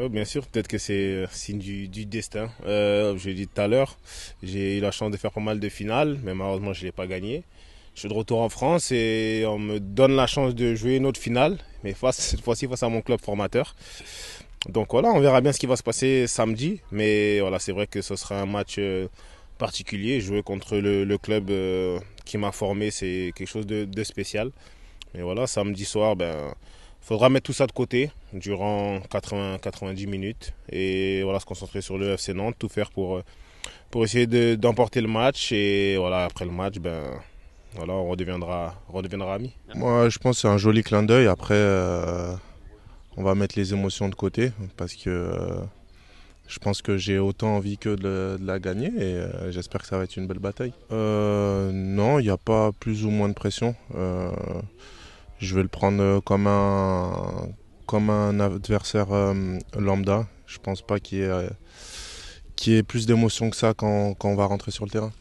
Euh, bien sûr, peut-être que c'est euh, signe du, destin. Euh, je l'ai dit tout à l'heure, j'ai eu la chance de faire pas mal de finales, mais malheureusement, je ne l'ai pas gagné. Je suis de retour en France et on me donne la chance de jouer une autre finale, mais face, cette fois-ci face à mon club formateur. Donc voilà, on verra bien ce qui va se passer samedi, mais voilà, c'est vrai que ce sera un match particulier. Jouer contre le, club qui m'a formé, c'est quelque chose de, de spécial. Mais voilà, samedi soir, ben il faudra mettre tout ça de côté durant 90 minutes et voilà, se concentrer sur le FC Nantes, tout faire pour, euh, pour essayer d'emporter le match. Et voilà, après le match, ben, voilà, on redeviendra, redeviendra amis. Moi, je pense que c'est un joli clin d'œil. Après, euh, on va mettre les émotions de côté parce que euh, je pense que j'ai autant envie que de, la gagner et j'espère que ça va être une belle bataille. non, il n'y a pas plus ou moins de pression je vais le prendre euh, comme un, comme un adversaire euh, lambda. Je pense pas qu'il y, ait euh, plus d'émotion que ça quand on va rentrer sur le terrain.